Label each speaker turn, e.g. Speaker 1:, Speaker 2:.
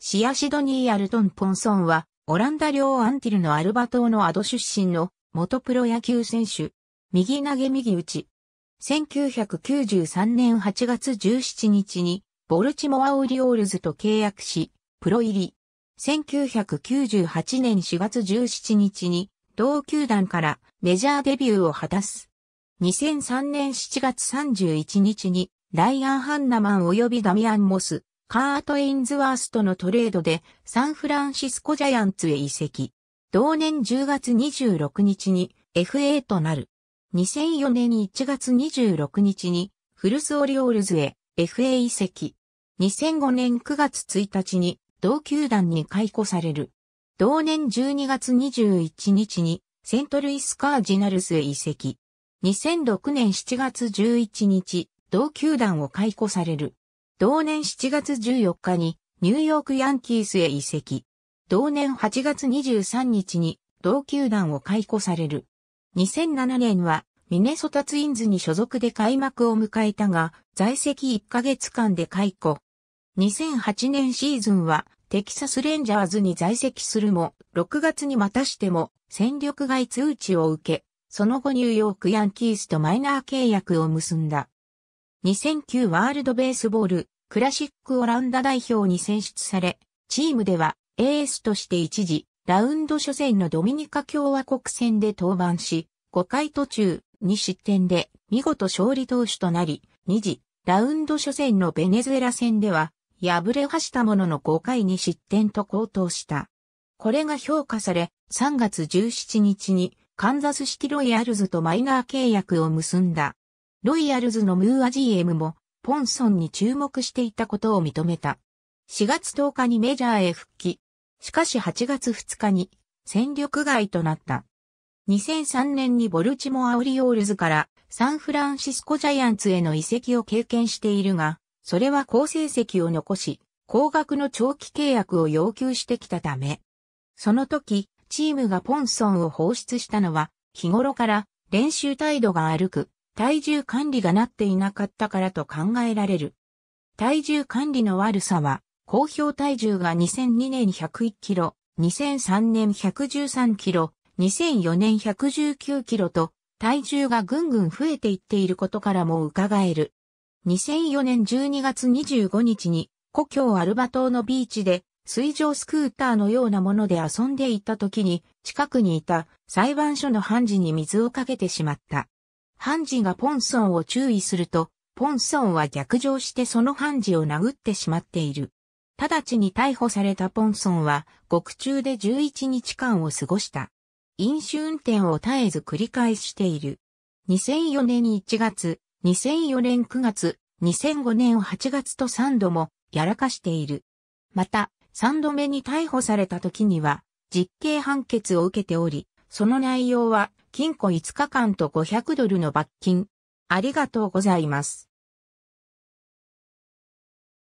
Speaker 1: シアシドニー・アルトン・ポンソンは、オランダ領アンティルのアルバ島のアド出身の元プロ野球選手。右投げ右打ち。1993年8月17日に、ボルチモア・オリオールズと契約し、プロ入り。1998年4月17日に、同球団からメジャーデビューを果たす。2003年7月31日に、ライアン・ハンナマン及びダミアン・モス、カート・エインズワースとのトレードでサンフランシスコジャイアンツへ移籍。同年10月26日に FA となる。2004年1月26日にフルス・オリオールズへ FA 移籍。2005年9月1日に同球団に解雇される。同年12月21日にセントルイスカージナルスへ移籍。2006年7月11日、同球団を解雇される。同年7月14日にニューヨークヤンキースへ移籍。同年8月23日に同球団を解雇される。2007年はミネソタツインズに所属で開幕を迎えたが、在籍1ヶ月間で解雇。2008年シーズンはテキサスレンジャーズに在籍するも、6月にまたしても戦力外通知を受け、その後ニューヨークヤンキースとマイナー契約を結んだ。2009ワールドベースボールクラシックオランダ代表に選出され、チームではエースとして一時、ラウンド初戦のドミニカ共和国戦で登板し、5回途中2失点で見事勝利投手となり、2次、ラウンド初戦のベネズエラ戦では、敗れはしたものの5回に失点と高騰した。これが評価され、3月17日にカンザスシティロイヤルズとマイナー契約を結んだ。ロイヤルズのムーア GM も、ポンソンに注目していたことを認めた。4月10日にメジャーへ復帰。しかし8月2日に、戦力外となった。2003年にボルチモアオリオールズからサンフランシスコジャイアンツへの移籍を経験しているが、それは好成績を残し、高額の長期契約を要求してきたため、その時、チームがポンソンを放出したのは、日頃から練習態度が悪く、体重管理がなっていなかったからと考えられる。体重管理の悪さは、公表体重が2002年101キロ、2003年113キロ、2004年119キロと、体重がぐんぐん増えていっていることからも伺える。2004年12月25日に、故郷アルバ島のビーチで、水上スクーターのようなもので遊んでいた時に、近くにいた裁判所の判事に水をかけてしまった。ハンジがポンソンを注意すると、ポンソンは逆上してそのハンジを殴ってしまっている。直ちに逮捕されたポンソンは、獄中で11日間を過ごした。飲酒運転を絶えず繰り返している。2004年1月、2004年9月、2005年8月と3度もやらかしている。また、3度目に逮捕された時には、実刑判決を受けており、その内容は、禁錮5日間と500ドルの罰金。ありがとうございます。